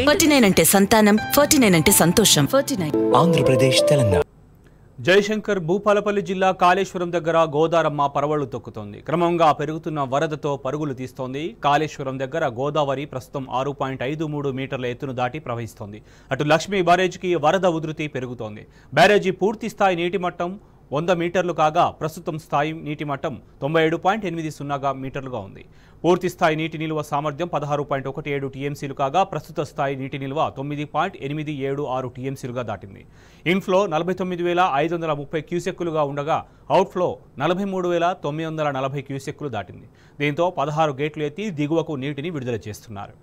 nine అంటే సంతానం nine అంటే సంతోషం నైన్ ఆంధ్రప్రదేశ్ తెలంగాణ జయశంకర్ భూపాలపల్లి జిల్లా కాళేశ్వరం దగ్గర గోదారమ్మ పరవళ్లు తొక్కుతోంది క్రమంగా పెరుగుతున్న వరదతో పరుగులు తీస్తోంది కాళేశ్వరం దగ్గర గోదావరి ప్రస్తుతం ఆరు పాయింట్ ఐదు మూడు మీటర్ల ఎత్తును దాటి ప్రవహిస్తోంది అటు లక్ష్మీ బ్యారేజీకి వరద ఉధృతి పెరుగుతోంది బ్యారేజీ పూర్తి స్థాయి నీటి మట్టం వంద మీటర్లు కాగా ప్రస్తుతం స్థాయి నీటి మట్టం తొంభై ఏడు పాయింట్ ఎనిమిది సున్నాగా మీటర్లుగా ఉంది పూర్తి స్థాయి నీటి నిల్వ సామర్థ్యం పదహారు పాయింట్ ఒకటి ఏడు టీఎంసీలు కాగా ప్రస్తుత స్థాయి నీటి నిల్వ తొమ్మిది పాయింట్ ఎనిమిది ఏడు ఆరు టీఎంసీలుగా దాటింది ఇన్ఫ్లో నలభై తొమ్మిది వేల ఐదు వందల ముప్పై క్యూసెక్కులుగా ఉండగా అవుట్ఫ్లో నలభై మూడు వేల తొమ్మిది వందల నలభై క్యూసెక్కులు దాటింది దీంతో పదహారు గేట్లు ఎత్తి దిగువకు నీటిని విడుదల చేస్తున్నారు